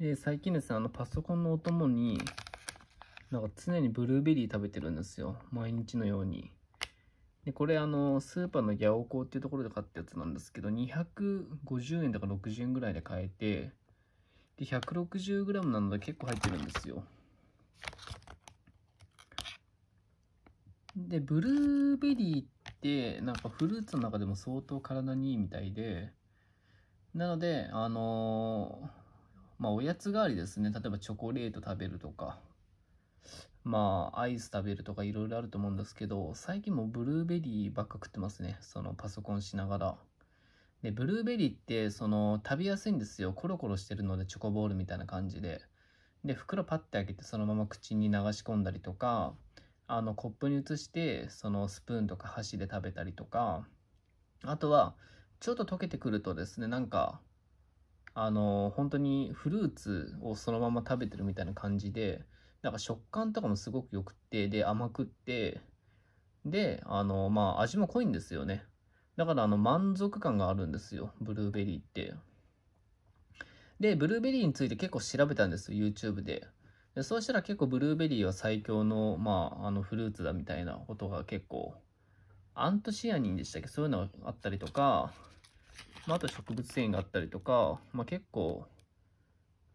え最近ですね、あの、パソコンのお供に、なんか常にブルーベリー食べてるんですよ。毎日のように。で、これあの、スーパーのギャオコっていうところで買ったやつなんですけど、250円とか60円ぐらいで買えて、で、160g なので結構入ってるんですよ。で、ブルーベリーって、なんかフルーツの中でも相当体にいいみたいで、なので、あのーまあ、おやつ代わりですね。例えばチョコレート食べるとか、まあ、アイス食べるとかいろいろあると思うんですけど、最近もブルーベリーばっか食ってますね。そのパソコンしながら。で、ブルーベリーって、その、食べやすいんですよ。コロコロしてるので、チョコボールみたいな感じで。で、袋パッて開けて、そのまま口に流し込んだりとか、あの、コップに移して、その、スプーンとか箸で食べたりとか、あとは、ちょっと溶けてくるとですね、なんか、あの、本当にフルーツをそのまま食べてるみたいな感じで、なんか食感とかもすごく良くって、で、甘くって、で、あの、まあ、味も濃いんですよね。だから、あの、満足感があるんですよ、ブルーベリーって。で、ブルーベリーについて結構調べたんですよ、YouTube で。でそうしたら結構ブルーベリーは最強の、まあ、あの、フルーツだみたいなことが結構、アントシアニンでしたっけそういうのがあったりとか、まあ、あと植物園があったりとか、まあ、結構、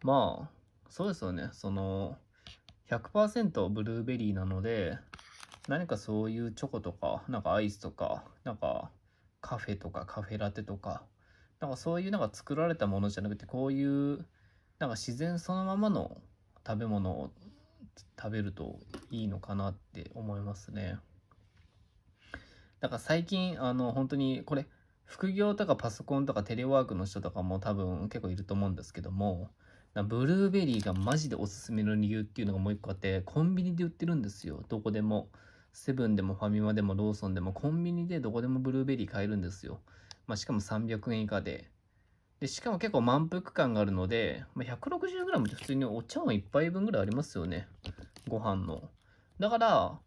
まあ、そうですよね。その、100%ブルーベリーなので、何かそういうチョコとか、なんかアイスとか、なんかカフェとかカフェラテとか、なんかそういうなんか作られたものじゃなくて、こういう、なんか自然そのままの食べ物を食べるといいのかなって思いますね。だから最近、あの、本当にこれ、副業とかパソコンとかテレワークの人とかも多分結構いると思うんですけども、ブルーベリーがマジでおすすめの理由っていうのがもう一個あって、コンビニで売ってるんですよ。どこでも。セブンでもファミマでもローソンでもコンビニでどこでもブルーベリー買えるんですよ。まあ、しかも300円以下で。で、しかも結構満腹感があるので、まあ、160g って普通にお茶碗1杯分ぐらいありますよね。ご飯の。だから、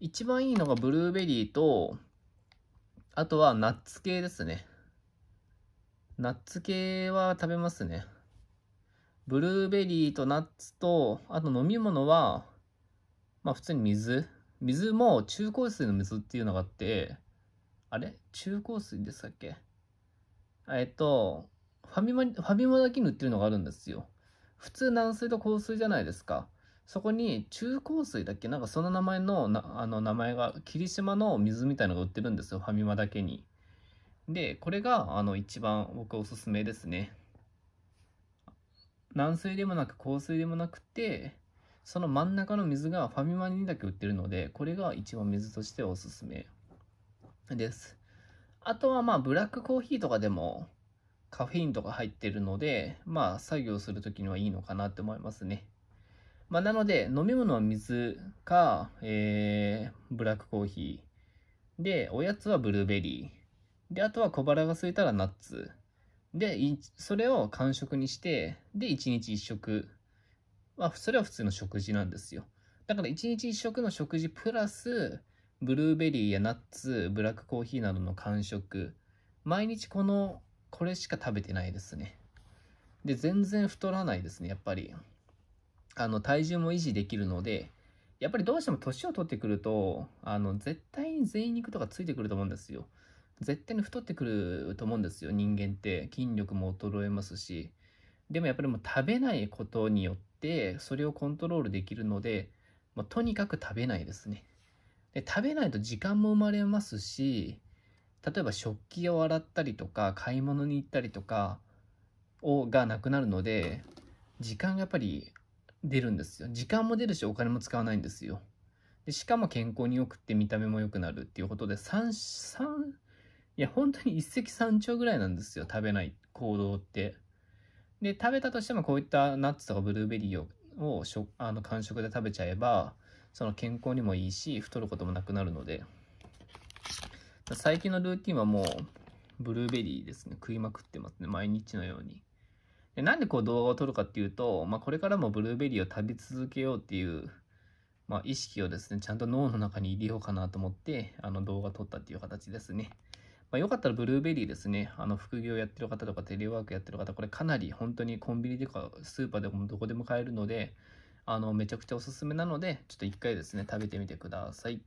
一番いいのがブルーベリーとあとはナッツ系ですね。ナッツ系は食べますね。ブルーベリーとナッツと、あと飲み物は、まあ普通に水。水も中高水の水っていうのがあって、あれ中高水でしたっけえっと、ファミマ、ファミマだけ塗ってるのがあるんですよ。普通軟水と硬水じゃないですか。そこに中高水だっけなんかその名前の、なあの名前が、霧島の水みたいのが売ってるんですよ。ファミマだけに。で、これが、あの、一番僕おすすめですね。軟水でもなく硬水でもなくて、その真ん中の水がファミマにだけ売ってるので、これが一番水としておすすめです。あとはまあ、ブラックコーヒーとかでもカフェインとか入ってるので、まあ、作業する時にはいいのかなって思いますね。まあ、なので、飲み物は水か、えー、ブラックコーヒー。で、おやつはブルーベリー。で、あとは小腹が空いたらナッツ。で、それを完食にして、で、1日1食。まあ、それは普通の食事なんですよ。だから1日1食の食事プラス、ブルーベリーやナッツ、ブラックコーヒーなどの完食。毎日この、これしか食べてないですね。で、全然太らないですね、やっぱり。あの、体重も維持できるので、やっぱりどうしても年を取ってくると、あの、絶対に全員肉とかついてくると思うんですよ。絶対に太ってくると思うんですよ、人間って。筋力も衰えますし。でもやっぱりもう食べないことによって、それをコントロールできるので、まとにかく食べないですね。で食べないと時間も生まれますし、例えば食器を洗ったりとか、買い物に行ったりとかをがなくなるので、時間がやっぱり出るんですよ。時間も出るし、お金も使わないんですよ。でしかも健康に良くって見た目も良くなるっていうことで、三、三、いや、本当に一石三鳥ぐらいなんですよ。食べない行動って。で、食べたとしてもこういったナッツとかブルーベリーををあの感触で食べちゃえば、その健康にもいいし、太ることもなくなるので、最近のルーティンはもう、ブルーベリーですね。食いまくってますね。毎日のように。なんでこう動画を撮るかっていうと、まあ、これからもブルーベリーを食べ続けようっていう、まあ、意識をですね、ちゃんと脳の中に入れようかなと思って、あの動画撮ったっていう形ですね。まあ、よかったらブルーベリーですね、あの副業やってる方とかテレワークやってる方、これかなり本当にコンビニとかスーパーでもどこでも買えるので、あのめちゃくちゃおすすめなので、ちょっと一回ですね、食べてみてください。